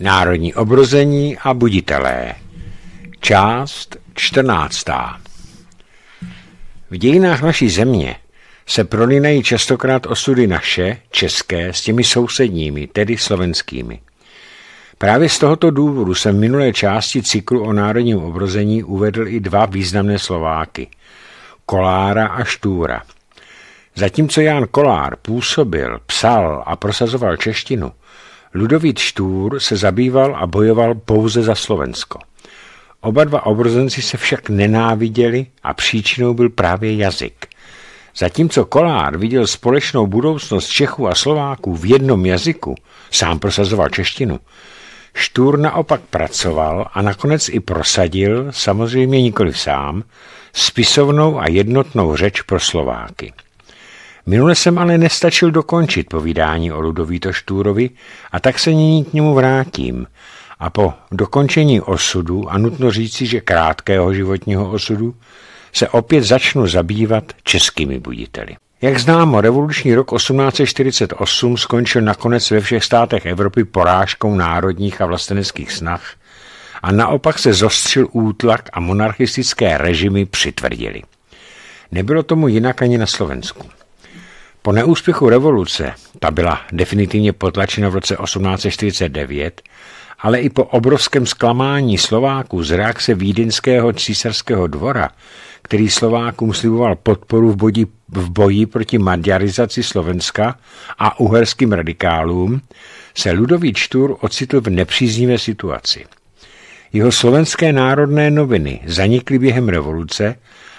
Národní obrození a buditelé. Část 14. V dějinách naší země se prolinají častokrát osudy naše, české, s těmi sousedními, tedy slovenskými. Právě z tohoto důvodu jsem v minulé části cyklu o národním obrození uvedl i dva významné Slováky – Kolára a Štúra. Zatímco Ján Kolár působil, psal a prosazoval češtinu – Ludovít Štůr se zabýval a bojoval pouze za Slovensko. Oba dva obrozenci se však nenáviděli a příčinou byl právě jazyk. Zatímco Kolár viděl společnou budoucnost Čechů a Slováků v jednom jazyku, sám prosazoval češtinu, Štůr naopak pracoval a nakonec i prosadil, samozřejmě nikoli sám, spisovnou a jednotnou řeč pro Slováky. Minule jsem ale nestačil dokončit povídání o Ludovíto Štúrovi a tak se nyní k němu vrátím. A po dokončení osudu, a nutno říci, že krátkého životního osudu, se opět začnu zabývat českými buditeli. Jak známo, revoluční rok 1848 skončil nakonec ve všech státech Evropy porážkou národních a vlasteneckých snah a naopak se zostřil útlak a monarchistické režimy přitvrdili. Nebylo tomu jinak ani na Slovensku. Po neúspěchu revoluce, ta byla definitivně potlačena v roce 1849, ale i po obrovském zklamání Slováků z reakce vídinského císařského dvora, který Slovákům sliboval podporu v, bodi, v boji proti maďarizaci Slovenska a uherským radikálům, se Ludový Štur ocitl v nepříznivé situaci. Jeho slovenské národné noviny zanikly během revoluce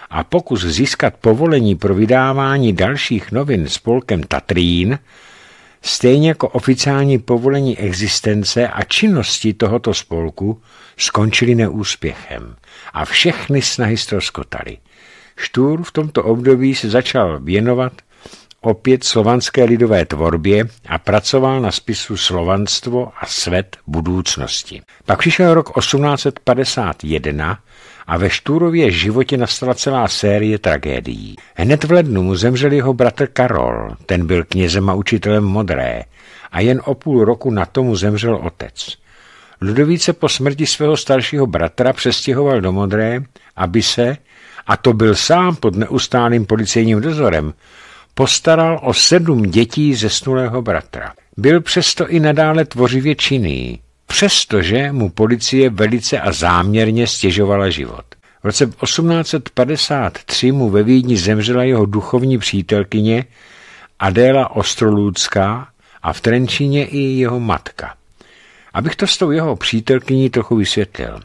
a pokus získat povolení pro vydávání dalších novin spolkem Tatrín, stejně jako oficiální povolení existence a činnosti tohoto spolku, skončily neúspěchem a všechny snahy ztroskotaly. Štůr v tomto období se začal věnovat opět slovanské lidové tvorbě a pracoval na spisu Slovanstvo a svět budoucnosti. Pak přišel rok 1851, a ve Štúrově životě nastala celá série tragédií. Hned v lednu mu zemřel jeho bratr Karol, ten byl knězem a učitelem Modré, a jen o půl roku na tomu zemřel otec. Ludovíce se po smrti svého staršího bratra přestěhoval do Modré, aby se, a to byl sám pod neustálým policejním dozorem, postaral o sedm dětí zesnulého bratra. Byl přesto i nadále tvořivě činný, přestože mu policie velice a záměrně stěžovala život. V roce 1853 mu ve Vídni zemřela jeho duchovní přítelkyně Adéla Ostrolůcká a v Trenčíně i jeho matka. Abych to s tou jeho přítelkyní trochu vysvětlil.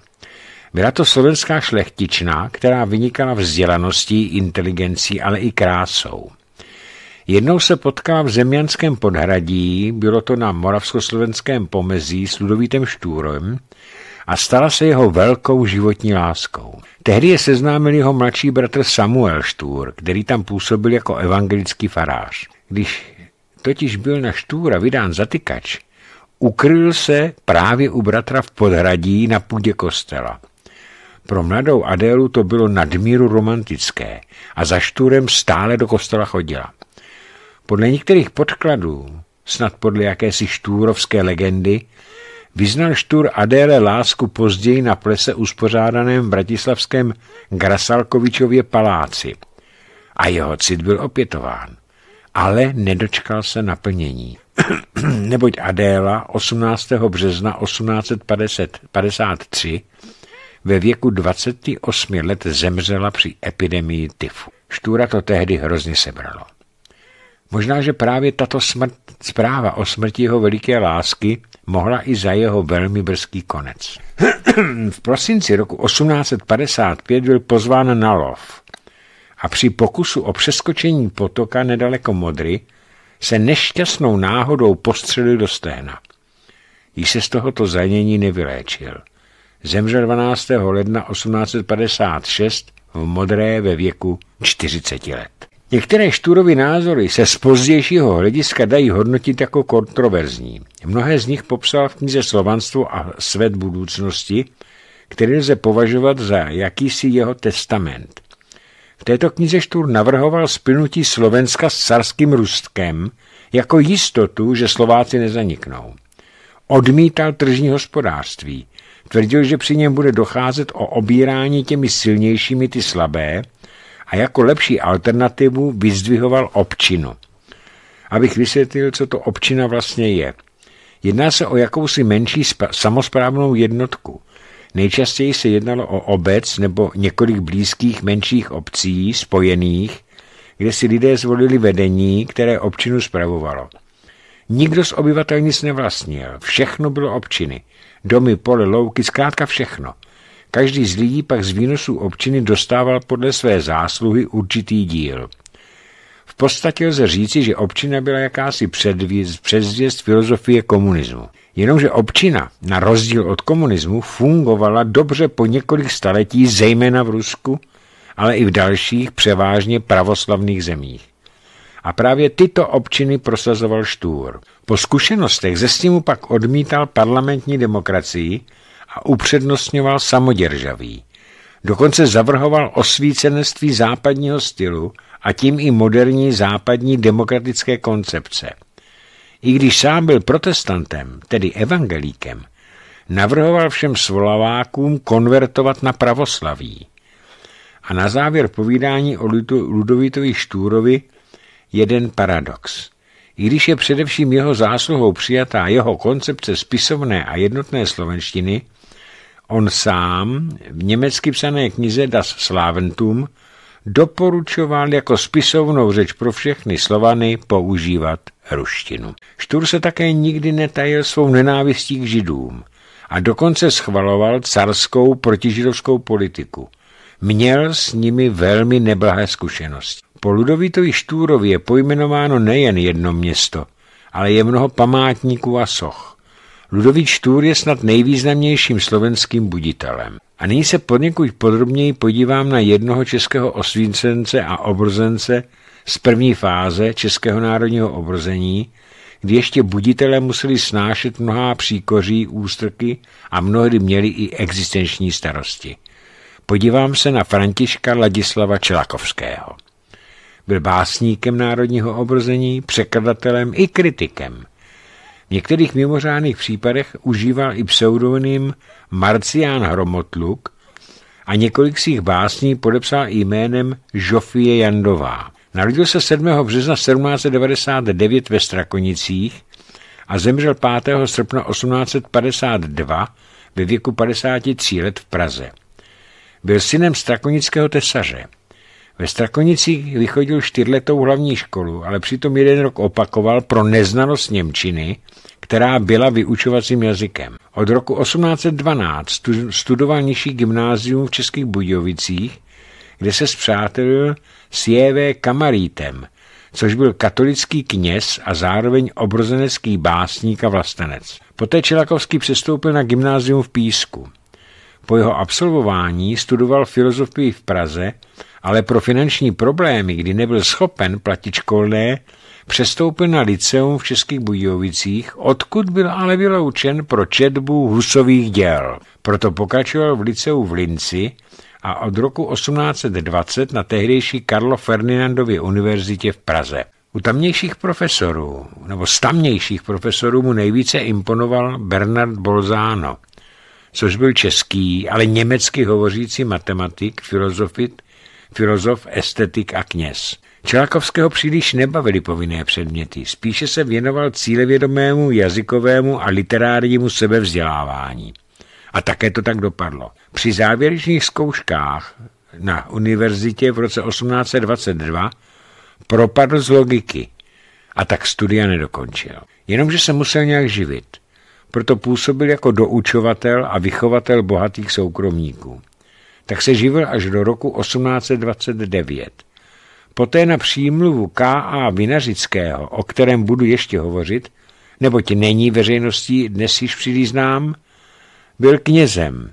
Byla to slovenská šlechtičná, která vynikala vzdělaností, inteligencí, ale i krásou. Jednou se potkám v Zemianském podhradí, bylo to na moravskoslovenském pomezí s Ludovítem Štůrem, a stala se jeho velkou životní láskou. Tehdy je seznámil jeho mladší bratr Samuel Štůr, který tam působil jako evangelický farář. Když totiž byl na Štůra vydán zatykač, ukryl se právě u bratra v podhradí na půdě kostela. Pro mladou Adélu to bylo nadmíru romantické a za Štůrem stále do kostela chodila. Podle některých podkladů, snad podle jakési štůrovské legendy, vyznal štůr Adéle lásku později na plese uspořádaném v bratislavském Grasalkovičově paláci. A jeho cit byl opětován, ale nedočkal se naplnění. Neboť Adéla 18. března 1853 ve věku 28 let zemřela při epidemii tyfu. Štůra to tehdy hrozně sebralo. Možná, že právě tato smrt, zpráva o smrti jeho veliké lásky mohla i za jeho velmi brzký konec. v prosinci roku 1855 byl pozván na lov a při pokusu o přeskočení potoka nedaleko Modry se nešťastnou náhodou postřelil do stehna. Již se z tohoto zranění nevyléčil. Zemřel 12. ledna 1856 v Modré ve věku 40 let. Některé Šturovy názory se z pozdějšího hlediska dají hodnotit jako kontroverzní. Mnohé z nich popsal v knize Slovanstvo a svět budoucnosti, který lze považovat za jakýsi jeho testament. V této knize Štur navrhoval splnutí Slovenska s carským Ruskem jako jistotu, že Slováci nezaniknou. Odmítal tržní hospodářství. Tvrdil, že při něm bude docházet o obírání těmi silnějšími ty slabé, a jako lepší alternativu vyzdvihoval občinu. Abych vysvětlil, co to občina vlastně je. Jedná se o jakousi menší samozprávnou jednotku. Nejčastěji se jednalo o obec nebo několik blízkých menších obcí spojených, kde si lidé zvolili vedení, které občinu spravovalo. Nikdo z obyvatel nic nevlastnil, všechno bylo občiny. Domy, pole, louky, zkrátka všechno – Každý z lidí pak z výnosů občiny dostával podle své zásluhy určitý díl. V podstatě lze říci, že občina byla jakási předzvěst filozofie komunismu. Jenomže občina, na rozdíl od komunismu, fungovala dobře po několik staletí, zejména v Rusku, ale i v dalších převážně pravoslavných zemích. A právě tyto občiny prosazoval Štůr. Po zkušenostech ze sněmu pak odmítal parlamentní demokracii a upřednostňoval samoděržaví. Dokonce zavrhoval osvícenství západního stylu a tím i moderní západní demokratické koncepce. I když sám byl protestantem, tedy evangelíkem, navrhoval všem svolavákům konvertovat na pravoslaví. A na závěr povídání o Ludovitovi Štúrovi jeden paradox. I když je především jeho zásluhou přijatá jeho koncepce spisovné a jednotné slovenštiny, On sám v německy psané knize Das Slaventum doporučoval jako spisovnou řeč pro všechny Slovany používat ruštinu. Štur se také nikdy netajil svou nenávistí k židům a dokonce schvaloval carskou protižidovskou politiku. Měl s nimi velmi neblahé zkušenosti. Po Ludovitovi Štúrovi je pojmenováno nejen jedno město, ale je mnoho památníků a soch. Ludovič Štůr je snad nejvýznamnějším slovenským buditelem. A nyní se poněkud podrobněji podívám na jednoho českého osvícence a obrozence z první fáze českého národního obrození, kdy ještě buditele museli snášet mnohá příkoří, ústrky a mnohdy měli i existenční starosti. Podívám se na Františka Ladislava Čelakovského. Byl básníkem národního obrození, překladatelem i kritikem – v některých mimořádných případech užíval i pseudonym Marcián Hromotluk a několik svých básní podepsal jménem Joffie Jandová. Narodil se 7. března 1799 ve Strakonicích a zemřel 5. srpna 1852 ve věku 53 let v Praze. Byl synem strakonického tesaře. Ve Strakonicích vychodil čtyřletou hlavní školu, ale přitom jeden rok opakoval pro neznalost Němčiny, která byla vyučovacím jazykem. Od roku 1812 studoval nižší gymnázium v Českých Budějovicích, kde se zpřátelil s J.V. Kamarítem, což byl katolický kněz a zároveň obrozenecký básník a vlastenec. Poté Čelakovský přestoupil na gymnázium v Písku. Po jeho absolvování studoval filozofii v Praze, ale pro finanční problémy, kdy nebyl schopen platit školné, přestoupil na liceum v Českých Budějovicích, odkud byl ale vyloučen pro četbu husových děl. Proto pokračoval v liceu v Linci a od roku 1820 na tehdejší Karlo Ferdinandově univerzitě v Praze. U tamnějších profesorů, nebo z tamnějších profesorů mu nejvíce imponoval Bernard Bolzano, což byl český, ale německy hovořící matematik, filozofit, filozof, estetik a kněz. Čelákovského příliš nebavily povinné předměty, spíše se věnoval cílevědomému jazykovému a literárnímu sebevzdělávání. A také to tak dopadlo. Při závěrečných zkouškách na univerzitě v roce 1822 propadl z logiky a tak studia nedokončil. Jenomže se musel nějak živit proto působil jako doučovatel a vychovatel bohatých soukromníků. Tak se živil až do roku 1829. Poté na přímluvu K.A. Vinařického, o kterém budu ještě hovořit, neboť není veřejností dnes již příliš znám, byl knězem.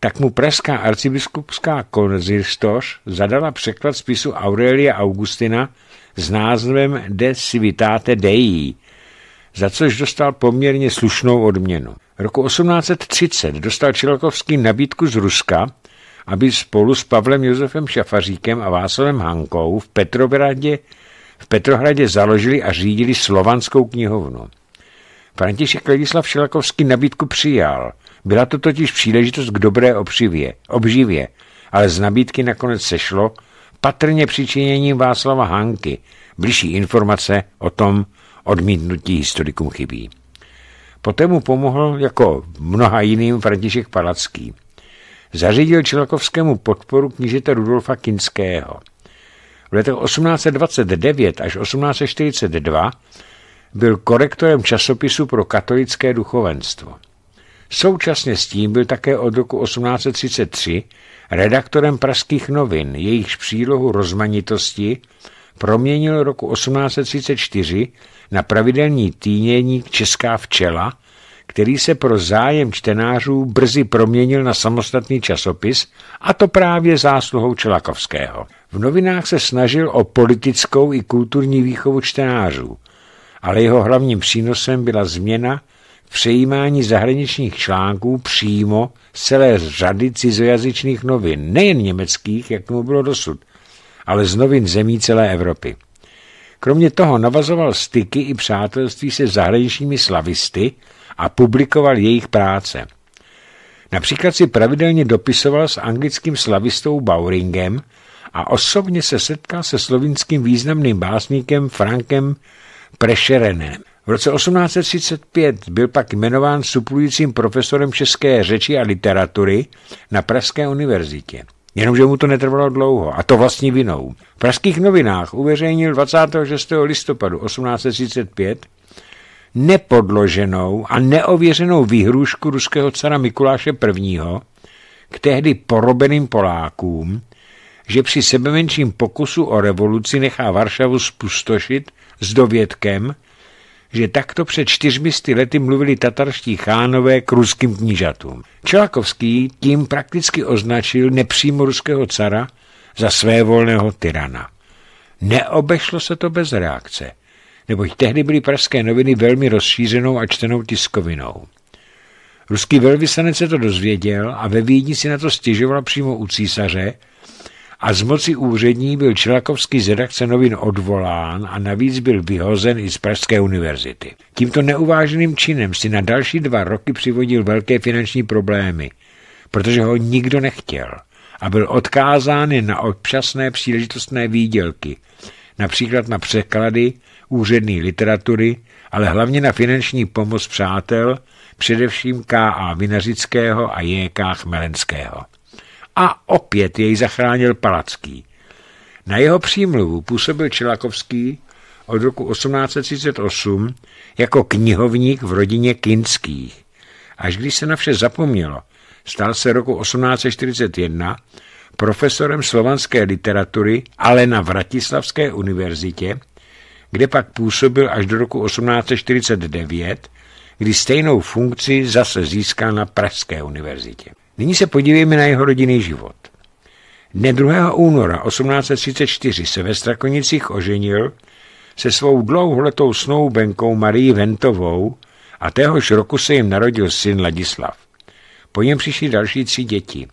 Tak mu pražská arcibiskupská konzistoř zadala překlad spisu Aurelia Augustina s názvem De Civitate Dei, za což dostal poměrně slušnou odměnu. Roku 1830 dostal Čilakovský nabídku z Ruska, aby spolu s Pavlem Josefem Šafaříkem a Václavem Hankou v Petrohradě, v Petrohradě založili a řídili slovanskou knihovnu. František Ladislav Šilakovský nabídku přijal. Byla to totiž příležitost k dobré obživě, obživě ale z nabídky nakonec sešlo, patrně přičiněním Václava Hanky. Bližší informace o tom odmítnutí historikům chybí. Poté mu pomohl jako mnoha jiným František Palacký. Zařídil Čelakovskému podporu knížete Rudolfa Kinského. V letech 1829 až 1842 byl korektorem časopisu pro katolické duchovenstvo. Současně s tím byl také od roku 1833 redaktorem pražských novin, jejichž přílohu rozmanitosti proměnil roku 1834 na pravidelní týněník Česká včela, který se pro zájem čtenářů brzy proměnil na samostatný časopis, a to právě zásluhou Čelakovského. V novinách se snažil o politickou i kulturní výchovu čtenářů, ale jeho hlavním přínosem byla změna v přejímání zahraničních článků přímo z celé řady cizojazyčných novin, nejen německých, jak mu bylo dosud – ale z novin zemí celé Evropy. Kromě toho navazoval styky i přátelství se zahraničními slavisty a publikoval jejich práce. Například si pravidelně dopisoval s anglickým slavistou Bauringem a osobně se setkal se slovinským významným básníkem Frankem Prešerenem. V roce 1835 byl pak jmenován suplujícím profesorem české řeči a literatury na Pražské univerzitě jenomže mu to netrvalo dlouho, a to vlastní vinou. V pražských novinách uveřejnil 26. listopadu 1835 nepodloženou a neověřenou výhrušku ruského cara Mikuláše I., k tehdy porobeným Polákům, že při sebemenším pokusu o revoluci nechá Varšavu spustošit s dovědkem, že takto před čtyřmi lety mluvili tatarští chánové k ruským knížatům. Čelakovský tím prakticky označil nepřímo ruského cara za svévolného tyrana. Neobešlo se to bez reakce, neboť tehdy byly pražské noviny velmi rozšířenou a čtenou tiskovinou. Ruský velvyslanec se to dozvěděl a ve Vídni si na to stěžoval přímo u císaře, a z moci úřední byl Čelakovský z redakce novin odvolán a navíc byl vyhozen i z Pražské univerzity. Tímto neuváženým činem si na další dva roky přivodil velké finanční problémy, protože ho nikdo nechtěl a byl odkázán jen na občasné příležitostné výdělky, například na překlady, úřední literatury, ale hlavně na finanční pomoc přátel, především K.A. Vinařického a J.K. Chmelenského a opět jej zachránil Palacký. Na jeho přímluvu působil Čelakovský od roku 1838 jako knihovník v rodině Kinských. Až když se na vše zapomnělo, stal se roku 1841 profesorem slovanské literatury, ale na Vratislavské univerzitě, kde pak působil až do roku 1849, kdy stejnou funkci zase získal na Pražské univerzitě. Nyní se podívejme na jeho rodinný život. Dne 2. února 1834 se ve Strakonicích oženil se svou dlouholetou snoubenkou Marii Ventovou a téhož roku se jim narodil syn Ladislav. Po něm přišli další tři děti.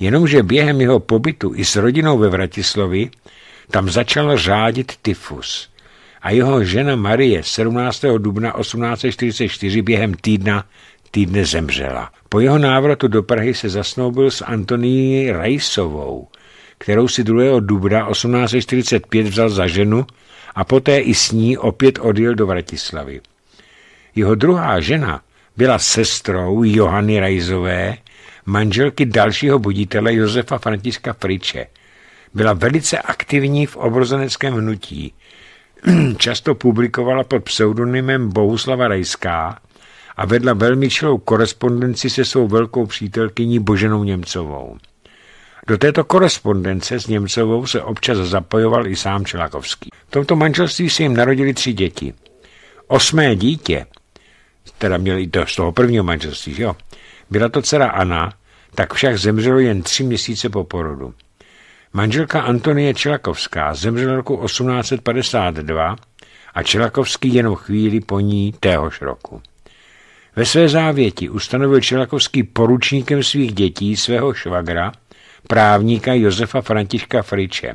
Jenomže během jeho pobytu i s rodinou ve Vratislavi tam začal řádit tyfus a jeho žena Marie 17. dubna 1844 během týdna týdne zemřela. Po jeho návratu do Prahy se zasnoubil s Antoní Rajsovou, kterou si 2. dubna 1845 vzal za ženu a poté i s ní opět odjel do Vratislavy. Jeho druhá žena byla sestrou Johany Rajzové, manželky dalšího buditele Josefa Františka Friče. Byla velice aktivní v obrozeneckém hnutí. Často publikovala pod pseudonymem Bohuslava Rajská a vedla velmi čilou korespondenci se svou velkou přítelkyní Boženou Němcovou. Do této korespondence s Němcovou se občas zapojoval i sám Čelakovský. V tomto manželství se jim narodili tři děti. Osmé dítě, teda měl i to z toho prvního manželství, jo, byla to dcera Anna, tak však zemřelo jen tři měsíce po porodu. Manželka Antonie Čelakovská zemřela roku 1852 a Čelakovský jenom chvíli po ní téhož roku. Ve své závěti ustanovil Čelakovský poručníkem svých dětí svého švagra, právníka Josefa Františka Friče.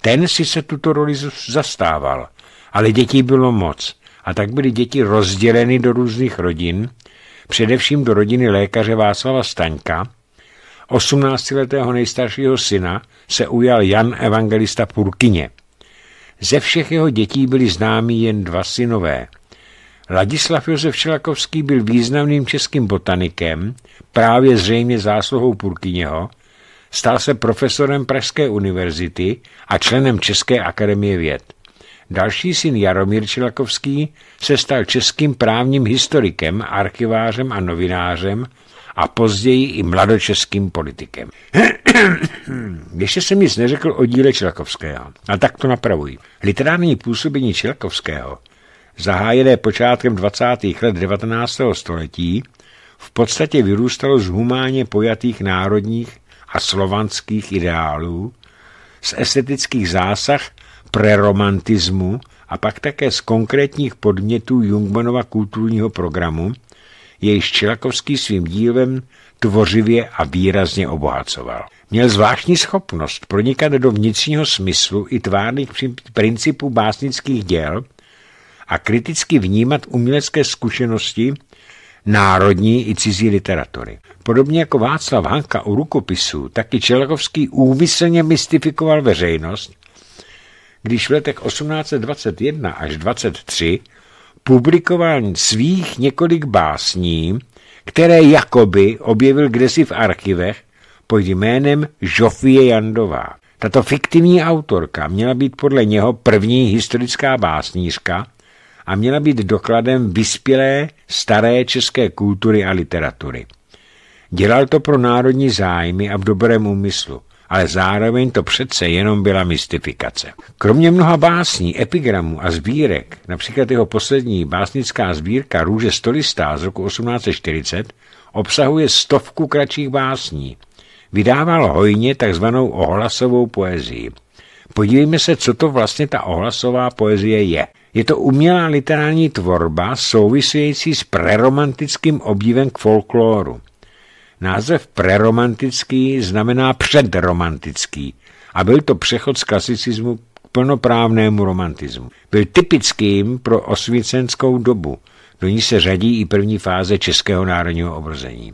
Ten si se tuto roli zastával, ale dětí bylo moc a tak byly děti rozděleny do různých rodin, především do rodiny lékaře Václava Staňka, 18-letého nejstaršího syna se ujal Jan Evangelista Purkyně. Ze všech jeho dětí byli známí jen dva synové, Ladislav Josef Čelakovský byl významným českým botanikem, právě zřejmě zásluhou Purkyněho, stal se profesorem Pražské univerzity a členem České akademie věd. Další syn Jaromír Čelakovský se stal českým právním historikem, archivářem a novinářem a později i mladočeským politikem. Ještě jsem nic neřekl o díle Čelakovského, a tak to napravuji. Literární působení Čelakovského zahájené počátkem 20. let 19. století, v podstatě vyrůstalo z humánně pojatých národních a slovanských ideálů, z estetických zásah preromantismu a pak také z konkrétních podmětů Jungmanova kulturního programu, jejž čelakovský svým dílem tvořivě a výrazně obohacoval. Měl zvláštní schopnost pronikat do vnitřního smyslu i tvárných principů básnických děl, a kriticky vnímat umělecké zkušenosti národní i cizí literatury. Podobně jako Václav Hanka u rukopisů, taky Čelakovský úmyslně mystifikoval veřejnost, když v letech 1821 až 23 publikoval svých několik básní, které jakoby objevil kdesi v archivech pod jménem Joffie Jandová. Tato fiktivní autorka měla být podle něho první historická básnířka, a měla být dokladem vyspělé staré české kultury a literatury. Dělal to pro národní zájmy a v dobrém úmyslu, ale zároveň to přece jenom byla mystifikace. Kromě mnoha básní, epigramů a sbírek, například jeho poslední básnická sbírka Růže stolistá z roku 1840, obsahuje stovku kratších básní. Vydával hojně takzvanou ohlasovou poezii. Podívejme se, co to vlastně ta ohlasová poezie je. Je to umělá literární tvorba související s preromantickým obdivem k folklóru. Název preromantický znamená předromantický a byl to přechod z klasicismu k plnoprávnému romantismu. Byl typickým pro osvícenskou dobu, do ní se řadí i první fáze českého národního obrození.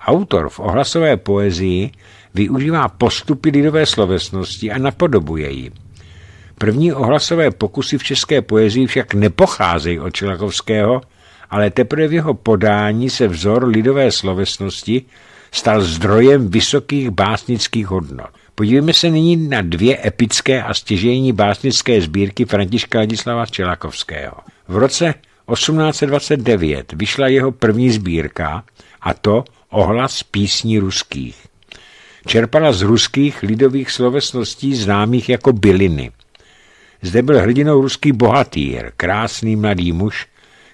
Autor v ohlasové poezii využívá postupy lidové slovesnosti a napodobuje ji. První ohlasové pokusy v české poezii však nepocházejí od Čelakovského, ale teprve v jeho podání se vzor lidové slovesnosti stal zdrojem vysokých básnických hodnot. Podívejme se nyní na dvě epické a stěžejní básnické sbírky Františka Ladislava Čelakovského. V roce 1829 vyšla jeho první sbírka, a to ohlas písní ruských. Čerpala z ruských lidových slovesností známých jako byliny – zde byl hrdinou ruský bohatýr, krásný mladý muž,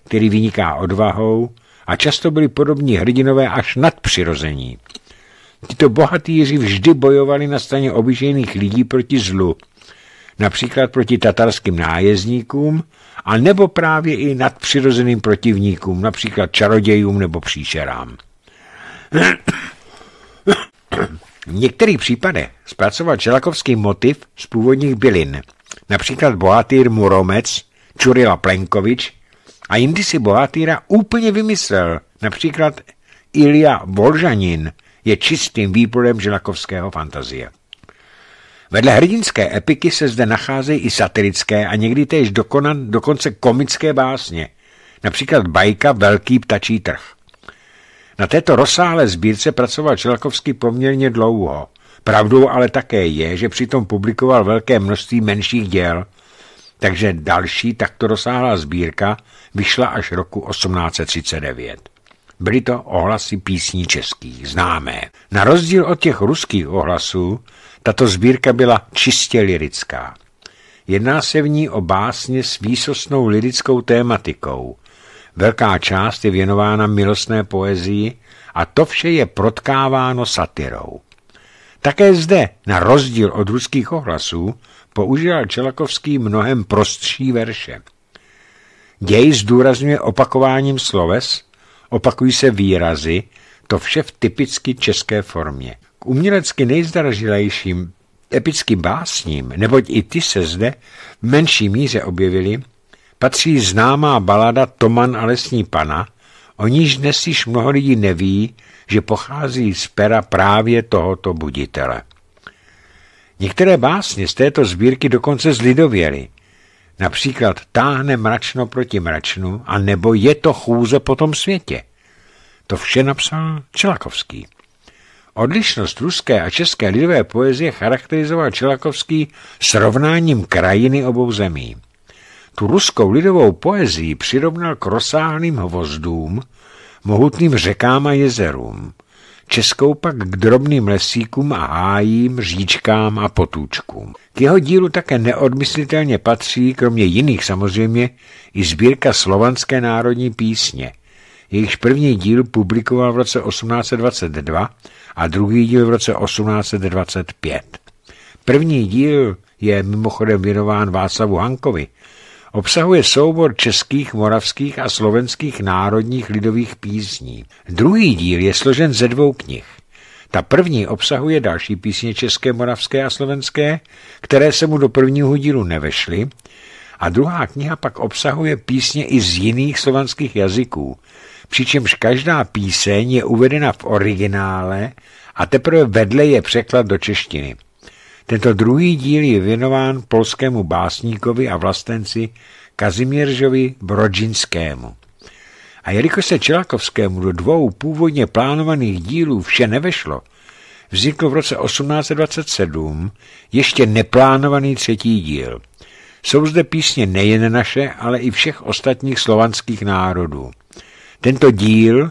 který vyniká odvahou a často byli podobní hrdinové až nadpřirození. Tito bohatýři vždy bojovali na straně obyčejných lidí proti zlu, například proti tatarským nájezdníkům, a nebo právě i nadpřirozeným protivníkům, například čarodějům nebo příšerám. V některých případech zpracoval Čelakovský motiv z původních bylin – Například bohatýr Muromec, Čurila Plenkovič a jindy si bohatýra úplně vymyslel. Například Ilia Volžanin je čistým výpolem žilakovského fantazie. Vedle hrdinské epiky se zde nacházejí i satirické a někdy též dokonan, dokonce komické básně, například bajka Velký ptačí trh. Na této rozsáhlé sbírce pracoval Čelakovský poměrně dlouho – Pravdou ale také je, že přitom publikoval velké množství menších děl, takže další takto rozsáhlá sbírka vyšla až roku 1839. Byly to ohlasy písní českých, známé. Na rozdíl od těch ruských ohlasů, tato sbírka byla čistě lirická. Jedná se v ní o básně s výsostnou lirickou tématikou. Velká část je věnována milostné poezii a to vše je protkáváno satyrou. Také zde, na rozdíl od ruských ohlasů, používal Čelakovský mnohem prostší verše. Děj zdůrazňuje opakováním sloves, opakují se výrazy, to vše v typicky české formě. K umělecky nejzdražilejším epickým básním, neboť i ty se zde v menší míře objevily, patří známá balada Toman a lesní pana, o níž dnes již mnoho lidí neví, že pochází z pera právě tohoto buditele. Některé básně z této sbírky dokonce zlidověly. Například Táhne mračno proti mračnu a nebo Je to chůze po tom světě. To vše napsal Čelakovský. Odlišnost ruské a české lidové poezie charakterizoval Čelakovský srovnáním krajiny obou zemí. Tu ruskou lidovou poezii přirovnal k rozsáhlým hvozdům, mohutným řekám a jezerům, českou pak k drobným lesíkům a hájím, říčkám a potůčkům. K jeho dílu také neodmyslitelně patří, kromě jiných samozřejmě, i sbírka slovanské národní písně. Jejichž první díl publikoval v roce 1822 a druhý díl v roce 1825. První díl je mimochodem věnován Václavu Hankovi, Obsahuje soubor českých, moravských a slovenských národních lidových písní. Druhý díl je složen ze dvou knih. Ta první obsahuje další písně české, moravské a slovenské, které se mu do prvního dílu nevešly, a druhá kniha pak obsahuje písně i z jiných slovanských jazyků, přičemž každá píseň je uvedena v originále a teprve vedle je překlad do češtiny. Tento druhý díl je věnován polskému básníkovi a vlastenci Kazimierzovi Brodžinskému. A jelikož se Čelakovskému do dvou původně plánovaných dílů vše nevešlo, vznikl v roce 1827 ještě neplánovaný třetí díl. Jsou zde písně nejen naše, ale i všech ostatních slovanských národů. Tento díl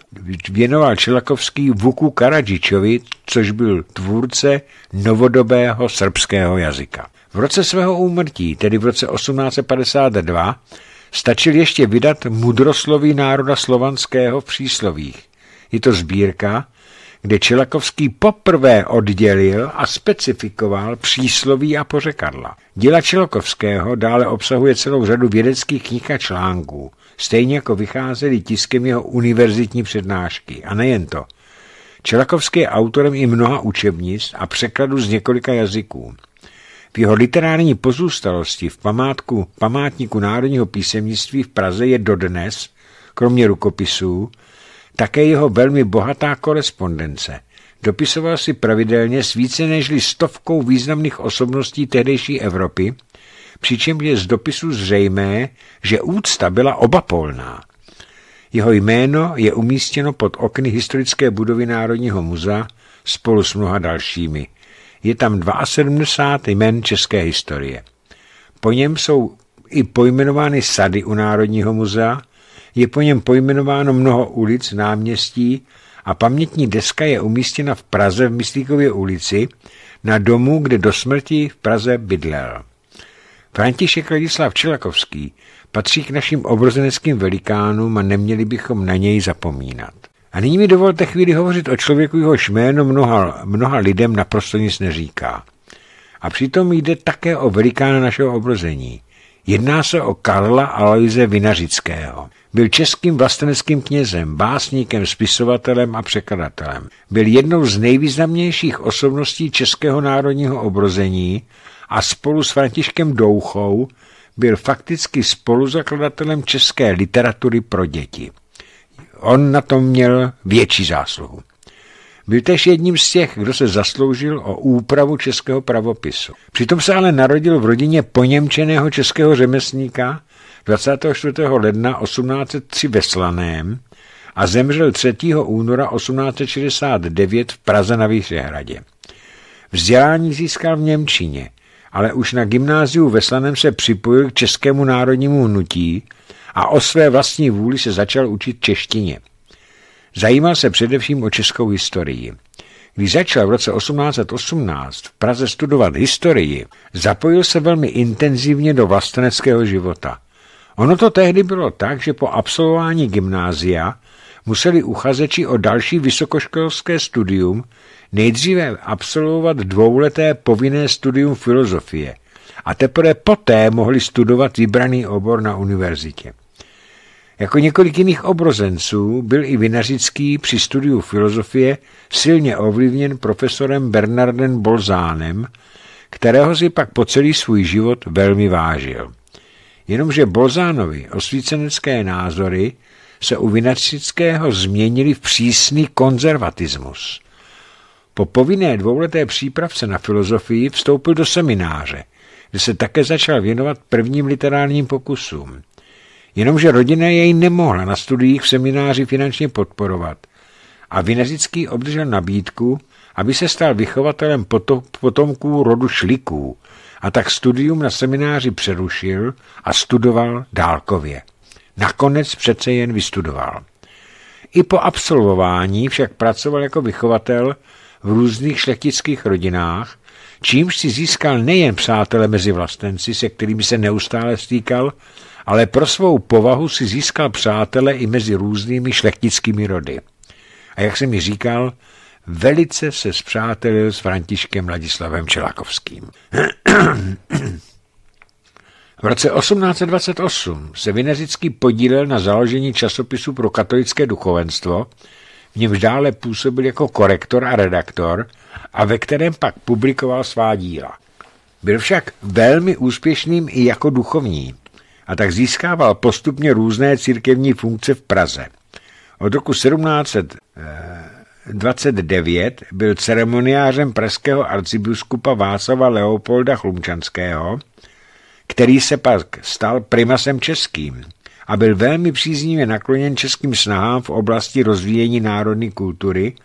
věnoval Čelakovský Vuku Karadžičovi, což byl tvůrce novodobého srbského jazyka. V roce svého úmrtí, tedy v roce 1852, stačil ještě vydat mudrosloví národa slovanského v příslovích. Je to sbírka, kde Čelakovský poprvé oddělil a specifikoval přísloví a pořekadla. Díla Čelakovského dále obsahuje celou řadu vědeckých knih a článků stejně jako vycházely tiskem jeho univerzitní přednášky. A nejen to. Čelakovský je autorem i mnoha učebnic a překladů z několika jazyků. V jeho literární pozůstalosti v památku, památníku národního písemnictví v Praze je dodnes, kromě rukopisů, také jeho velmi bohatá korespondence. Dopisoval si pravidelně s více než stovkou významných osobností tehdejší Evropy, přičemž je z dopisu zřejmé, že úcta byla obapolná. Jeho jméno je umístěno pod okny historické budovy Národního muzea spolu s mnoha dalšími. Je tam 72 jmen české historie. Po něm jsou i pojmenovány sady u Národního muzea, je po něm pojmenováno mnoho ulic, náměstí a pamětní deska je umístěna v Praze v Myslíkově ulici na domu, kde do smrti v Praze bydlel. František Ladislav Čelakovský patří k našim obrozeneckým velikánům a neměli bychom na něj zapomínat. A nyní mi dovolte chvíli hovořit o člověku, jehož jméno mnoha, mnoha lidem naprosto nic neříká. A přitom jde také o velikána našeho obrození. Jedná se o Karla Aloise Vinařického. Byl českým vlasteneckým knězem, básníkem, spisovatelem a překladatelem. Byl jednou z nejvýznamnějších osobností českého národního obrození a spolu s Františkem Douchou byl fakticky spoluzakladatelem české literatury pro děti. On na tom měl větší zásluhu. Byl tež jedním z těch, kdo se zasloužil o úpravu českého pravopisu. Přitom se ale narodil v rodině poněmčeného českého řemeslníka 24. ledna 1803 ve Slaném a zemřel 3. února 1869 v Praze na Vyšehradě. Vzdělání získal v Němčině – ale už na gymnáziu ve Slanem se připojil k Českému národnímu hnutí a o své vlastní vůli se začal učit češtině. Zajímal se především o českou historii. Když začal v roce 1818 v Praze studovat historii, zapojil se velmi intenzivně do vlasteneckého života. Ono to tehdy bylo tak, že po absolvování gymnázia museli uchazeči o další vysokoškolské studium nejdříve absolvovat dvouleté povinné studium filozofie a teprve poté mohli studovat vybraný obor na univerzitě. Jako několik jiných obrozenců byl i Vinařický při studiu filozofie silně ovlivněn profesorem Bernardem Bolzánem, kterého si pak po celý svůj život velmi vážil. Jenomže Bolzánovi osvícenecké názory se u Vinařického změnili v přísný konzervatismus. Po povinné dvouleté přípravce na filozofii vstoupil do semináře, kde se také začal věnovat prvním literárním pokusům. Jenomže rodina jej nemohla na studiích v semináři finančně podporovat a Vinařický obdržel nabídku, aby se stal vychovatelem potomků rodu šliků a tak studium na semináři přerušil a studoval dálkově. Nakonec přece jen vystudoval. I po absolvování však pracoval jako vychovatel v různých šlechtických rodinách, čímž si získal nejen přátele mezi vlastenci, se kterými se neustále stýkal, ale pro svou povahu si získal přátele i mezi různými šlechtickými rody. A jak jsem mi říkal, velice se zpřátelil s Františkem Ladislavem Čelakovským. V roce 1828 se Vinezický podílel na založení časopisu pro katolické duchovenstvo, v němž dále působil jako korektor a redaktor a ve kterém pak publikoval svá díla. Byl však velmi úspěšným i jako duchovní a tak získával postupně různé církevní funkce v Praze. Od roku 1729 byl ceremoniářem pražského arcibiskupa Václava Leopolda Chlumčanského – který se pak stal primasem českým a byl velmi příznivě nakloněn českým snahám v oblasti rozvíjení národní kultury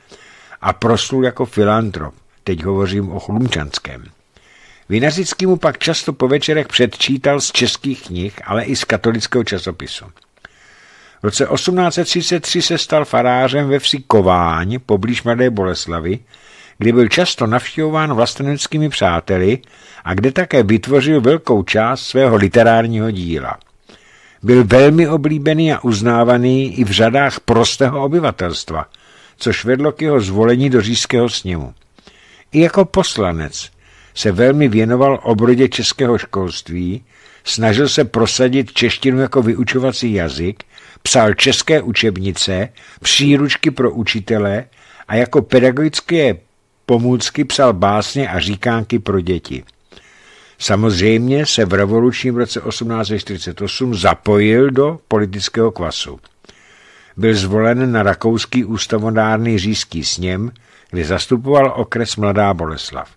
a proslul jako filantrop. Teď hovořím o Chlumčanském. Vinařický mu pak často po večerech předčítal z českých knih, ale i z katolického časopisu. V roce 1833 se stal farářem ve vsi Kováň poblíž Mladé Boleslavy, kdy byl často navštěvován vlasteneckými přáteli a kde také vytvořil velkou část svého literárního díla. Byl velmi oblíbený a uznávaný i v řadách prostého obyvatelstva, což vedlo k jeho zvolení do říšského sněmu. I jako poslanec se velmi věnoval obrodě českého školství, snažil se prosadit češtinu jako vyučovací jazyk, psal české učebnice, příručky pro učitele a jako pedagogické pomůcky psal básně a říkánky pro děti. Samozřejmě se v revolučním roce 1848 zapojil do politického kvasu. Byl zvolen na rakouský ústavodárný říjský sněm, kde zastupoval okres Mladá Boleslav.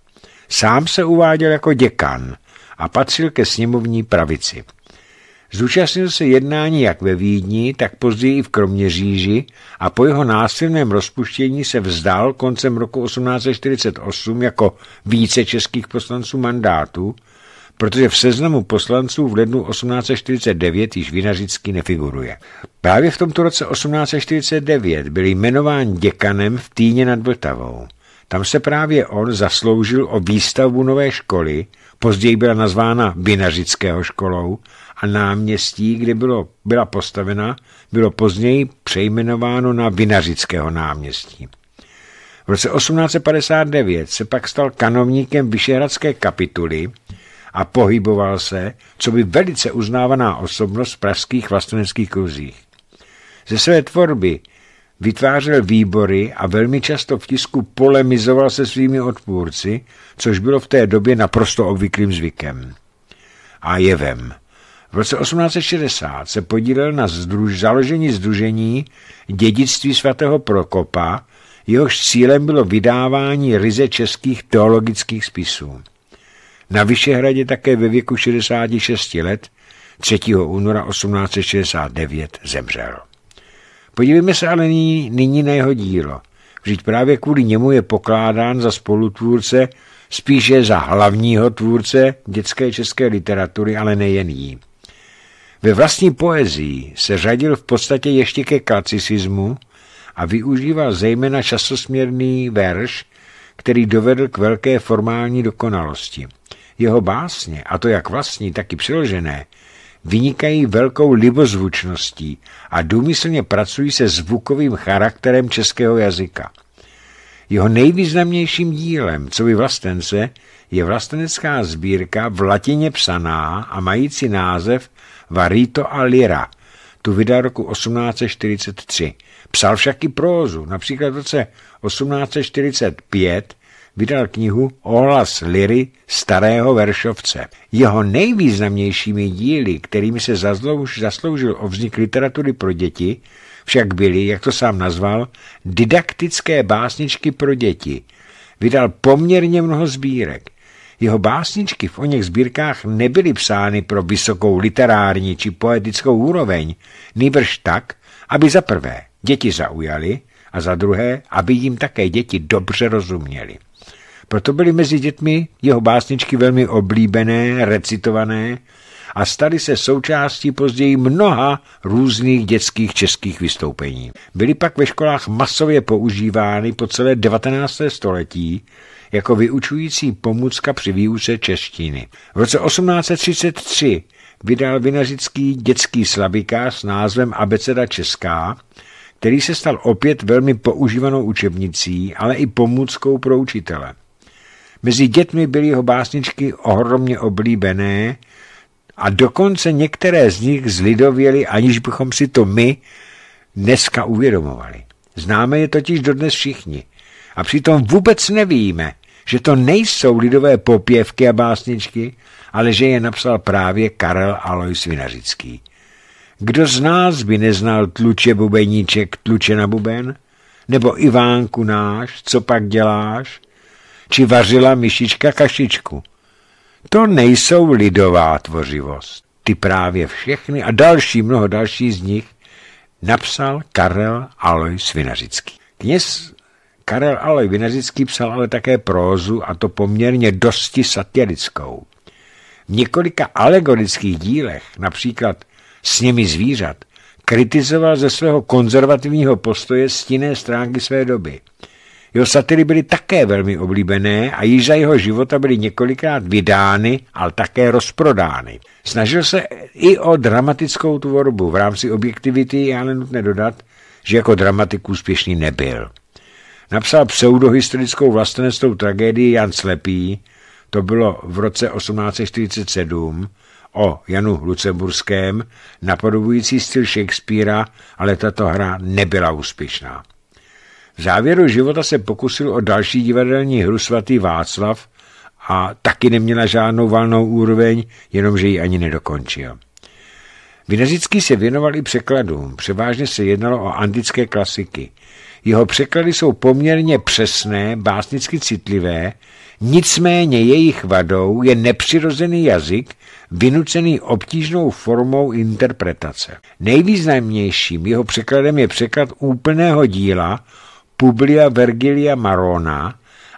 Sám se uváděl jako děkan a patřil ke sněmovní pravici. Zúčastnil se jednání jak ve Vídni, tak později i v Kroměříži a po jeho násilném rozpuštění se vzdal koncem roku 1848 jako více českých poslanců mandátu, protože v seznamu poslanců v lednu 1849 již Vinařický nefiguruje. Právě v tomto roce 1849 byl jmenován děkanem v Týně nad Vltavou. Tam se právě on zasloužil o výstavbu nové školy, Později byla nazvána Binařického školou a náměstí, kde bylo, byla postavena, bylo později přejmenováno na Vinařického náměstí. V roce 1859 se pak stal kanovníkem Vyšehradské kapituly a pohyboval se, co by velice uznávaná osobnost v pražských vlasteneckých kruzích. Ze své tvorby Vytvářel výbory a velmi často v tisku polemizoval se svými odpůrci, což bylo v té době naprosto obvyklým zvykem a jevem. V roce 1860 se podílel na združ, založení združení dědictví svatého Prokopa, jehož cílem bylo vydávání ryze českých teologických spisů. Na Vyšehradě také ve věku 66 let 3. února 1869 zemřel. Podívejme se ale nyní, nyní na jeho dílo. Vždyť právě kvůli němu je pokládán za spolutvůrce, spíše za hlavního tvůrce dětské české literatury, ale nejen jí. Ve vlastní poezii se řadil v podstatě ještě ke klacicismu a využíval zejména časosměrný verš, který dovedl k velké formální dokonalosti. Jeho básně, a to jak vlastní, tak i přiložené, vynikají velkou libozvučností a důmyslně pracují se zvukovým charakterem českého jazyka. Jeho nejvýznamnějším dílem, co by vlastence, je vlastenecká sbírka v latině psaná a mající název Varito a Lira. Tu vydal roku 1843. Psal však i prózu, například v roce 1845 vydal knihu Ohlas liry starého veršovce. Jeho nejvýznamnějšími díly, kterými se zazlouž, zasloužil o vznik literatury pro děti, však byly, jak to sám nazval, didaktické básničky pro děti. Vydal poměrně mnoho sbírek. Jeho básničky v oněch sbírkách nebyly psány pro vysokou literární či poetickou úroveň, nýbrž tak, aby za prvé děti zaujaly a za druhé, aby jim také děti dobře rozuměly. Proto byly mezi dětmi jeho básničky velmi oblíbené, recitované a staly se součástí později mnoha různých dětských českých vystoupení. Byly pak ve školách masově používány po celé 19. století jako vyučující pomůcka při výuce češtiny. V roce 1833 vydal vinařický dětský slabika s názvem Abeceda Česká, který se stal opět velmi používanou učebnicí, ale i pomůckou pro učitele. Mezi dětmi byly jeho básničky ohromně oblíbené a dokonce některé z nich zlidověly, aniž bychom si to my dneska uvědomovali. Známe je totiž dodnes všichni. A přitom vůbec nevíme, že to nejsou lidové popěvky a básničky, ale že je napsal právě Karel Alois Vinařický. Kdo z nás by neznal tluče bubeníček, tluče na buben? Nebo Ivánku náš, co pak děláš? či vařila myšička kašičku. To nejsou lidová tvořivost. Ty právě všechny a další, mnoho další z nich napsal Karel Aloj Svinařický. Kněz Karel Aloj Vinařický psal ale také prózu a to poměrně dosti satirickou. V několika alegorických dílech, například s nimi zvířat, kritizoval ze svého konzervativního postoje stinné stránky své doby – jeho satiry byly také velmi oblíbené a již za jeho života byly několikrát vydány, ale také rozprodány. Snažil se i o dramatickou tvorbu v rámci objektivity, je ale nutné dodat, že jako dramatik úspěšný nebyl. Napsal pseudohistorickou vlastenestou tragédii Jan Slepý, to bylo v roce 1847, o Janu Lucemburském, napodobující styl Shakespearea, ale tato hra nebyla úspěšná. V závěru života se pokusil o další divadelní hru svatý Václav a taky neměla žádnou valnou úroveň, jenomže ji ani nedokončil. Vinařický se věnoval i překladům, převážně se jednalo o antické klasiky. Jeho překlady jsou poměrně přesné, básnicky citlivé, nicméně jejich vadou je nepřirozený jazyk, vynucený obtížnou formou interpretace. Nejvýznamnějším jeho překladem je překlad úplného díla Publia Vergilia Marona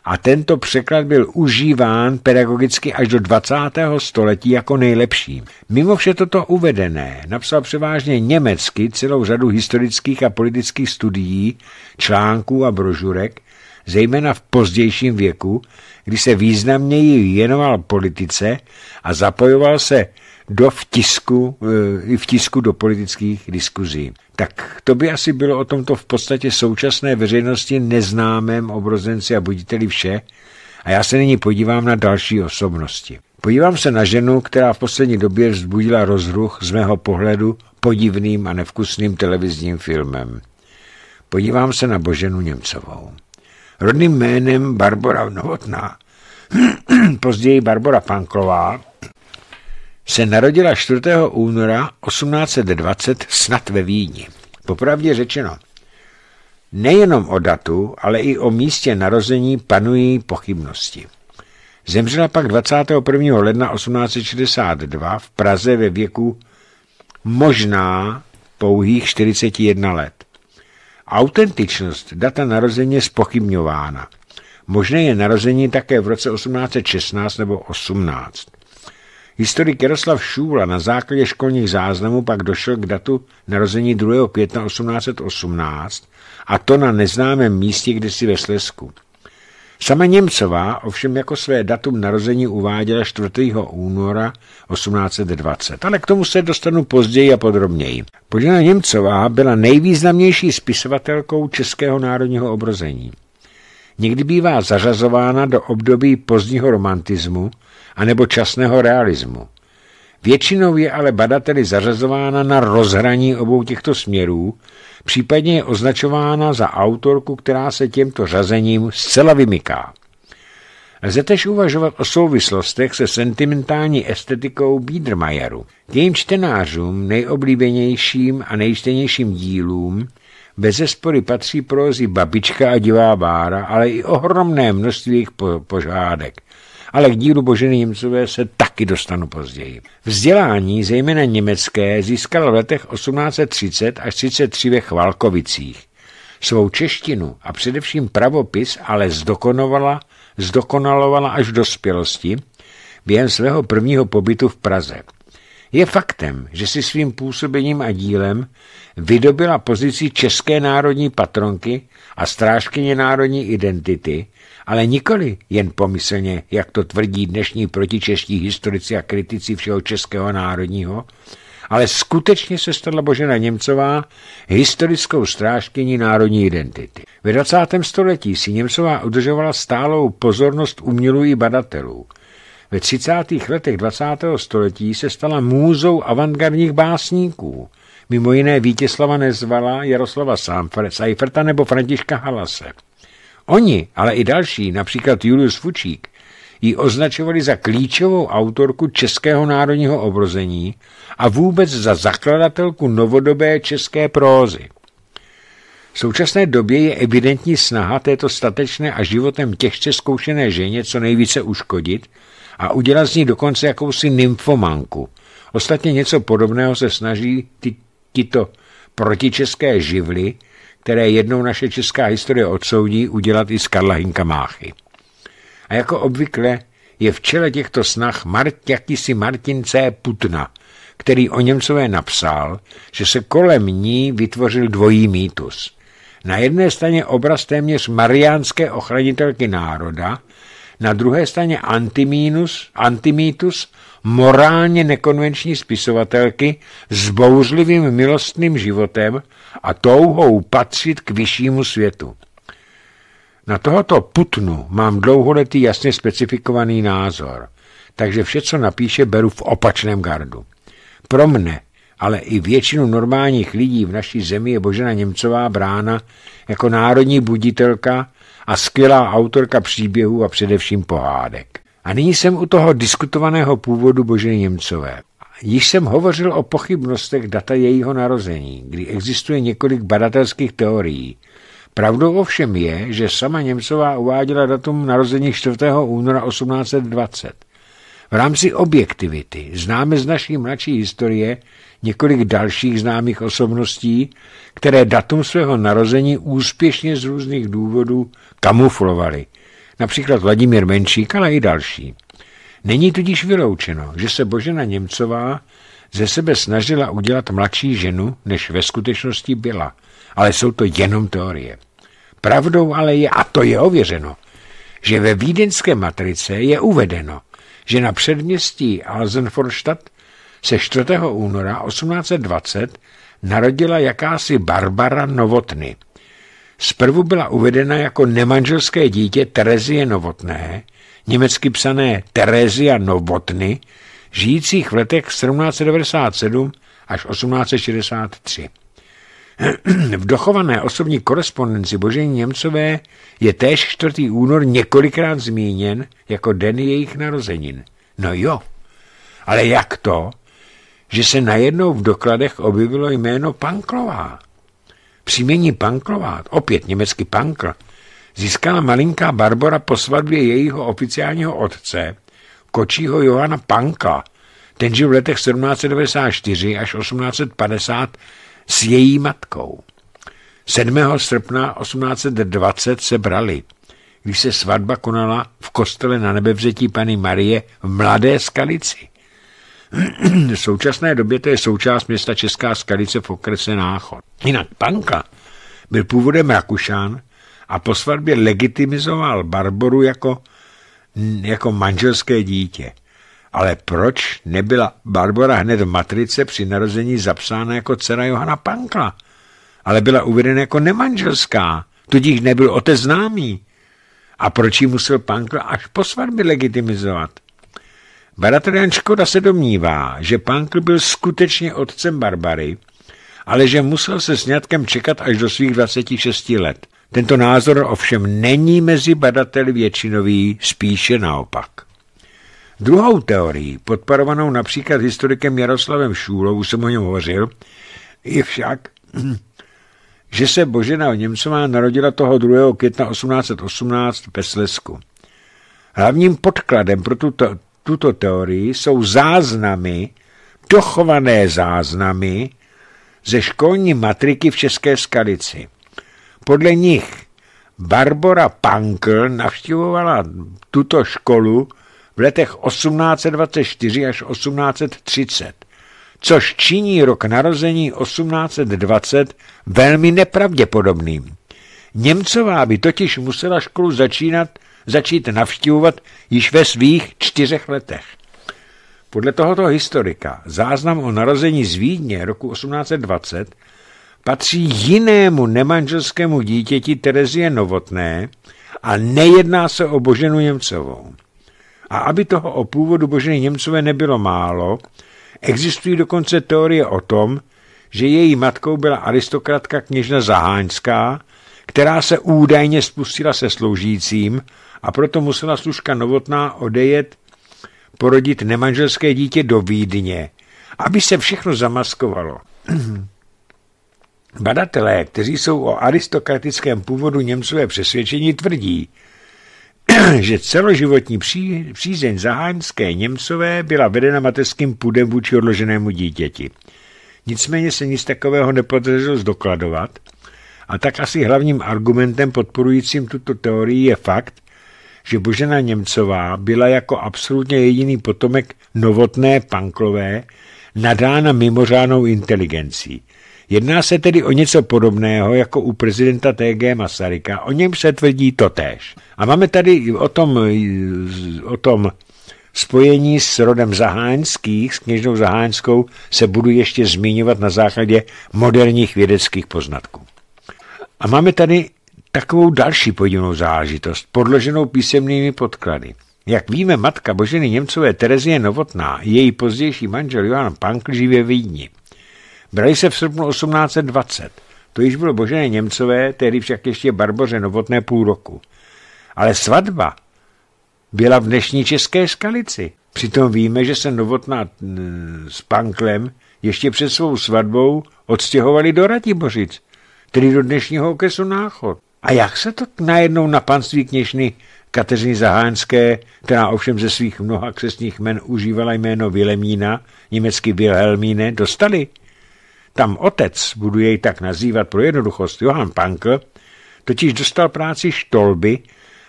a tento překlad byl užíván pedagogicky až do 20. století jako nejlepší. Mimo vše toto uvedené napsal převážně německy celou řadu historických a politických studií, článků a brožurek, zejména v pozdějším věku, kdy se významněji věnoval politice a zapojoval se do vtisku, eh, i vtisku do politických diskuzí. Tak to by asi bylo o tomto v podstatě současné veřejnosti neznámém obrozenci a buditeli vše. A já se nyní podívám na další osobnosti. Podívám se na ženu, která v poslední době vzbudila rozruch z mého pohledu podivným a nevkusným televizním filmem. Podívám se na Boženu Němcovou. Rodným jménem Barbara Novotná, později Barbara Panklová, se narodila 4. února 1820 snad ve Víni. Popravdě řečeno, nejenom o datu, ale i o místě narození panují pochybnosti. Zemřela pak 21. ledna 1862 v Praze ve věku možná pouhých 41 let. Autentičnost data narození je spochybňována. Možné je narození také v roce 1816 nebo 18. Historik Jaroslav Šůla na základě školních záznamů pak došel k datu narození 2. května 1818 a to na neznámém místě kdysi ve Slesku. Sama Němcová ovšem jako své datum narození uváděla 4. února 1820, ale k tomu se dostanu později a podrobněji. Podílena Němcová byla nejvýznamnější spisovatelkou českého národního obrození. Někdy bývá zařazována do období pozdního romantismu, anebo časného realismu. Většinou je ale badateli zařazována na rozhraní obou těchto směrů, případně je označována za autorku, která se těmto řazením zcela vymyká. Lze tež uvažovat o souvislostech se sentimentální estetikou Biedermajeru. K jejím čtenářům, nejoblíbenějším a nejčtenějším dílům bez zespory patří prozy Babička a Divá bára, ale i ohromné množství jejich požádek – ale k dílu Boženy Němcové se taky dostanu později. Vzdělání, zejména německé, získal v letech 1830 až 33 ve Chvalkovicích. Svou češtinu a především pravopis ale zdokonovala, zdokonalovala až v dospělosti během svého prvního pobytu v Praze. Je faktem, že si svým působením a dílem vydobila pozici České národní patronky a strážkyně národní identity – ale nikoli jen pomyslně, jak to tvrdí dnešní protičeští historici a kritici všeho českého národního, ale skutečně se stala Božena Němcová historickou strážkyní národní identity. V 20. století si Němcová udržovala stálou pozornost umělů i badatelů. Ve 30. letech 20. století se stala můzou avantgardních básníků, mimo jiné Vítězslava Nezvala, Jaroslava Seiferta nebo Františka Halase. Oni, ale i další, například Julius Fučík, ji označovali za klíčovou autorku českého národního obrození a vůbec za zakladatelku novodobé české prózy. V současné době je evidentní snaha této statečné a životem těžce zkoušené ženě co nejvíce uškodit a udělat z ní dokonce jakousi nymfomanku. Ostatně něco podobného se snaží ty, tyto protičeské živly, které jednou naše česká historie odsoudí, udělat i z Karla Hinka Máchy. A jako obvykle je v čele těchto snah Mart, jakýsi Martin C. Putna, který o Němcové napsal, že se kolem ní vytvořil dvojí mýtus. Na jedné straně obraz téměř mariánské ochranitelky národa, na druhé straně antimínus, antimítus morálně nekonvenční spisovatelky s bouřlivým milostným životem a touhou patřit k vyššímu světu. Na tohoto putnu mám dlouholetý jasně specifikovaný názor, takže vše, co napíše, beru v opačném gardu. Pro mne, ale i většinu normálních lidí v naší zemi je Božena Němcová brána jako národní buditelka a skvělá autorka příběhů a především pohádek. A nyní jsem u toho diskutovaného původu Bože Němcové. Již jsem hovořil o pochybnostech data jejího narození, kdy existuje několik badatelských teorií. Pravdou ovšem je, že sama Němcová uváděla datum narození 4. února 1820. V rámci objektivity známe z naší mladší historie několik dalších známých osobností, které datum svého narození úspěšně z různých důvodů kamuflovaly například Vladimír Menšík, ale i další. Není tudíž vyloučeno, že se Božena Němcová ze sebe snažila udělat mladší ženu, než ve skutečnosti byla. Ale jsou to jenom teorie. Pravdou ale je, a to je ověřeno, že ve vídeňské matrice je uvedeno, že na předměstí Alzenforstadt se 4. února 1820 narodila jakási Barbara Novotny – Zprvu byla uvedena jako nemanželské dítě Terezie Novotné, německy psané Terezia Novotny, žijících v letech 1797 až 1863. V dochované osobní korespondenci Božení Němcové je též 4. únor několikrát zmíněn jako den jejich narozenin. No jo, ale jak to, že se najednou v dokladech objevilo jméno Panklová? Příjmení Panklovát, opět německy Pankl, získala malinká Barbora po svatbě jejího oficiálního otce, kočího Johana Pankla. Ten žil v letech 1794 až 1850 s její matkou. 7. srpna 1820 se brali, když se svatba konala v kostele na nebevzetí Pany Marie v Mladé Skalici v současné době to je součást města Česká Skalice v okrese Náchod. Jinak Panka byl původem Rakušan a po svatbě legitimizoval Barboru jako, jako manželské dítě. Ale proč nebyla Barbora hned v matrice při narození zapsána jako dcera Johana Pankla, ale byla uvedena jako nemanželská, tudíž nebyl otec známý. A proč ji musel Pankla až po svatbě legitimizovat? Jan Škoda se domnívá, že Pankl byl skutečně otcem Barbary, ale že musel se s sňatkem čekat až do svých 26 let. Tento názor ovšem není mezi badateli většinový, spíše naopak. Druhou teorií, podporovanou například historikem Jaroslavem Šůlou, už jsem o něm hovořil, je však, že se Božena Němcová narodila toho 2. května 1818 ve Slesku. Hlavním podkladem pro tuto tuto teorii jsou záznamy, dochované záznamy ze školní matriky v České Skalici. Podle nich Barbara Pankl navštěvovala tuto školu v letech 1824 až 1830, což činí rok narození 1820 velmi nepravděpodobným. Němcová by totiž musela školu začínat začít navštívovat již ve svých čtyřech letech. Podle tohoto historika záznam o narození z Vídně roku 1820 patří jinému nemanželskému dítěti Terezie Novotné a nejedná se o Boženu Němcovou. A aby toho o původu Boženy Němcové nebylo málo, existují dokonce teorie o tom, že její matkou byla aristokratka kněžna Zaháňská, která se údajně spustila se sloužícím a proto musela služka Novotná odejet porodit nemanželské dítě do Vídně, aby se všechno zamaskovalo. Badatelé, kteří jsou o aristokratickém původu Němcové přesvědčení, tvrdí, že celoživotní pří, přízeň zaháňské Němcové byla vedena mateřským půdem vůči odloženému dítěti. Nicméně se nic takového nepodařilo zdokladovat a tak asi hlavním argumentem podporujícím tuto teorii je fakt, že Božena Němcová byla jako absolutně jediný potomek novotné panklové nadána mimořádnou inteligencí. Jedná se tedy o něco podobného jako u prezidenta TG Masaryka, o něm se tvrdí totéž. A máme tady o tom, o tom spojení s rodem Zaháňských, s kněžnou Zaháňskou, se budu ještě zmiňovat na základě moderních vědeckých poznatků. A máme tady takovou další podivnou záležitost, podloženou písemnými podklady. Jak víme, matka Boženy Němcové Terezie Novotná, její pozdější manžel Johan Pankl živě v Vídni. Brali se v srpnu 1820. To již bylo Božené Němcové, tehdy však ještě Barboře Novotné půl roku. Ale svatba byla v dnešní České skalici. Přitom víme, že se Novotná s Panklem ještě před svou svatbou odstěhovali do Ratibořic, tedy do dnešního okresu Náchod. A jak se to najednou na panství kněžny Kateřiny Zahánské, která ovšem ze svých mnoha křesních men užívala jméno Vilemína, německy Wilhelmíne, dostali? Tam otec, budu jej tak nazývat pro jednoduchost, Johann Pankl, totiž dostal práci štolby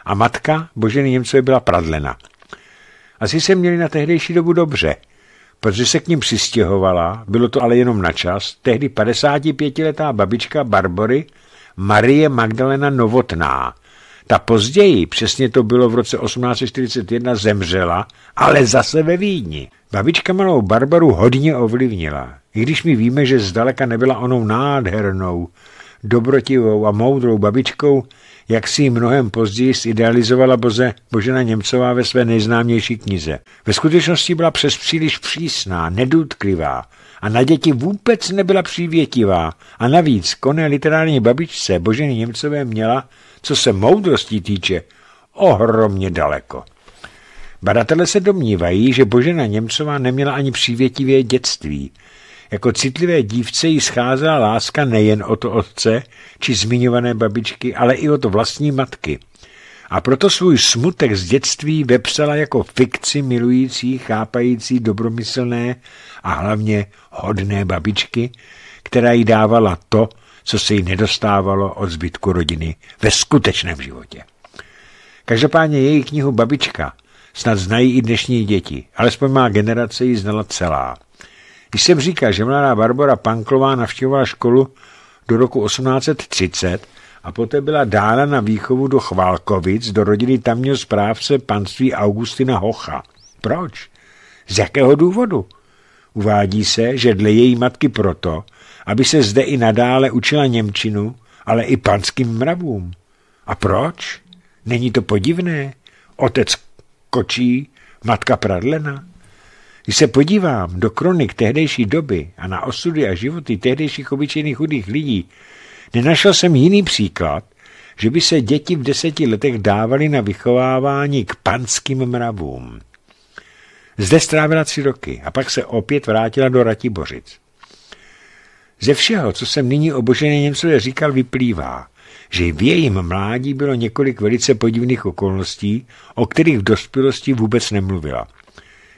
a matka Boženy Němcové byla pradlena. Asi se měli na tehdejší dobu dobře, protože se k ním přistěhovala, bylo to ale jenom na čas, tehdy 55-letá babička Barbory Marie Magdalena Novotná. Ta později, přesně to bylo v roce 1841, zemřela, ale zase ve Vídni. Babička malou Barbaru hodně ovlivnila, i když my víme, že zdaleka nebyla onou nádhernou, dobrotivou a moudrou babičkou, jak si ji mnohem později zidealizovala Boze Božena Němcová ve své nejznámější knize. Ve skutečnosti byla přes příliš přísná, nedůtklivá a na děti vůbec nebyla přívětivá a navíc koné literární babičce Boženy Němcové měla, co se moudrostí týče, ohromně daleko. Badatele se domnívají, že Božena Němcová neměla ani přívětivé dětství jako citlivé dívce jí scházela láska nejen o to otce či zmiňované babičky, ale i o to vlastní matky. A proto svůj smutek z dětství vepsala jako fikci milující, chápající, dobromyslné a hlavně hodné babičky, která jí dávala to, co se jí nedostávalo od zbytku rodiny ve skutečném životě. Každopádně její knihu Babička snad znají i dnešní děti, alespoň má generace ji znala celá. Když jsem říkal, že mladá Barbara Panklová navštěvovala školu do roku 1830 a poté byla dána na výchovu do Chválkovic do rodiny tamního správce panství Augustina Hocha. Proč? Z jakého důvodu? Uvádí se, že dle její matky proto, aby se zde i nadále učila Němčinu, ale i panským mravům. A proč? Není to podivné? Otec kočí, matka pradlena. Když se podívám do kronik tehdejší doby a na osudy a životy tehdejších obyčejných chudých lidí, nenašel jsem jiný příklad, že by se děti v deseti letech dávaly na vychovávání k panským mravům. Zde strávila tři roky a pak se opět vrátila do Ratibořic. Ze všeho, co jsem nyní o Boženě říkal, vyplývá, že v jejím mládí bylo několik velice podivných okolností, o kterých v dospělosti vůbec nemluvila –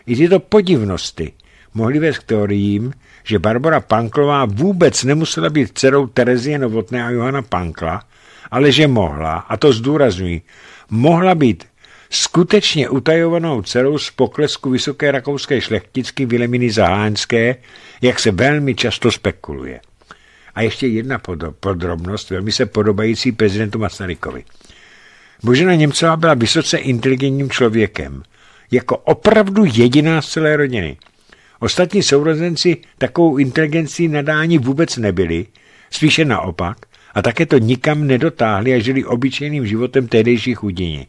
i tyto podivnosti mohly vést k teoriím, že Barbara Panklová vůbec nemusela být dcerou Terezie Novotné a Johana Pankla, ale že mohla, a to zdůrazňuji, mohla být skutečně utajovanou dcerou z poklesku vysoké rakouské šlechticky Vileminy Zahánské, jak se velmi často spekuluje. A ještě jedna podrobnost, velmi se podobající prezidentu Masarykovi. Božena Němcová byla vysoce inteligentním člověkem – jako opravdu jediná z celé rodiny. Ostatní sourozenci takovou inteligencí nadání vůbec nebyli, spíše naopak, a také to nikam nedotáhli a žili obyčejným životem tehdejší chudiny.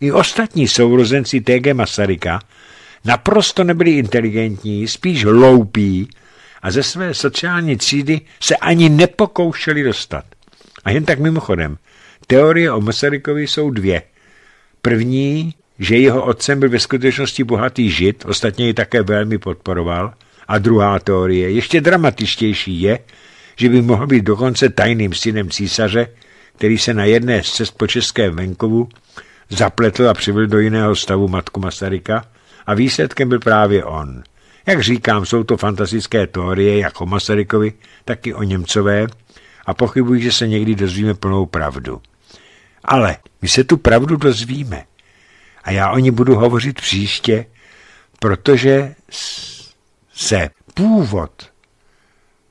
I ostatní sourozenci TG Masaryka naprosto nebyli inteligentní, spíš hloupí a ze své sociální třídy se ani nepokoušeli dostat. A jen tak mimochodem, teorie o Masarykovi jsou dvě. První že jeho otcem byl ve skutečnosti bohatý žid, ostatně ji také velmi podporoval. A druhá teorie, ještě dramatičtější je, že by mohl být dokonce tajným synem císaře, který se na jedné z cest po českém venkovu zapletl a přivil do jiného stavu matku Masaryka a výsledkem byl právě on. Jak říkám, jsou to fantastické teorie jak o Masarykovi, tak i o Němcové a pochybuji, že se někdy dozvíme plnou pravdu. Ale my se tu pravdu dozvíme a já o ní budu hovořit příště, protože se původ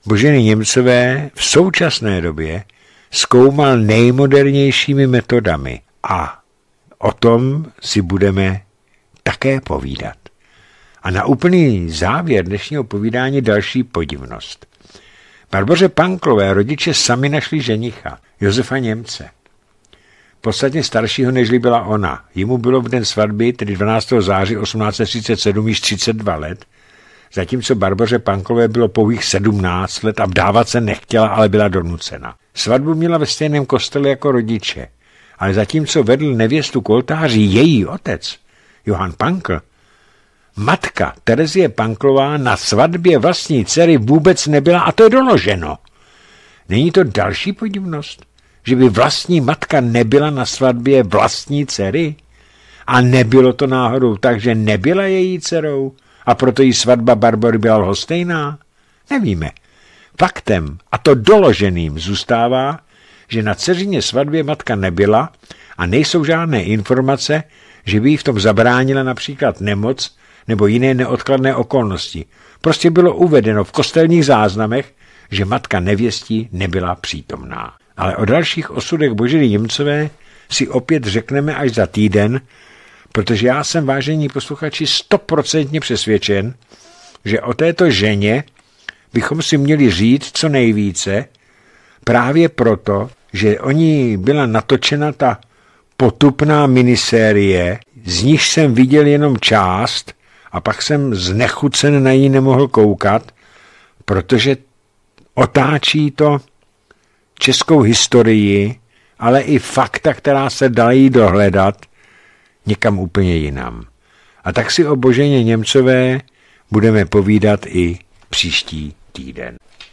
Boženy Němcové v současné době zkoumal nejmodernějšími metodami a o tom si budeme také povídat. A na úplný závěr dnešního povídání další podivnost. Barboře Panklové rodiče sami našli ženicha, Josefa Němce podstatně staršího, nežli byla ona. Jemu bylo v den svatby, tedy 12. září 1837, již 32 let, zatímco Barboře Pankové bylo pouhých 17 let a vdávat se nechtěla, ale byla donucena. Svatbu měla ve stejném kostele jako rodiče, ale zatímco vedl nevěstu k oltáři její otec, Johann Pankl, matka Terezie Panklová na svatbě vlastní dcery vůbec nebyla a to je doloženo. Není to další podivnost? že by vlastní matka nebyla na svatbě vlastní dcery? A nebylo to náhodou tak, že nebyla její dcerou a proto jí svatba Barbory byla lhostejná? Nevíme. Faktem, a to doloženým, zůstává, že na dceřině svatbě matka nebyla a nejsou žádné informace, že by jí v tom zabránila například nemoc nebo jiné neodkladné okolnosti. Prostě bylo uvedeno v kostelních záznamech, že matka nevěstí nebyla přítomná. Ale o dalších osudech Boženy Němcové si opět řekneme až za týden, protože já jsem, vážení posluchači, stoprocentně přesvědčen, že o této ženě bychom si měli říct co nejvíce, právě proto, že o ní byla natočena ta potupná minisérie, z nich jsem viděl jenom část a pak jsem znechucen na ní nemohl koukat, protože otáčí to českou historii, ale i fakta, která se dají dohledat, někam úplně jinam. A tak si o Boženě Němcové budeme povídat i příští týden.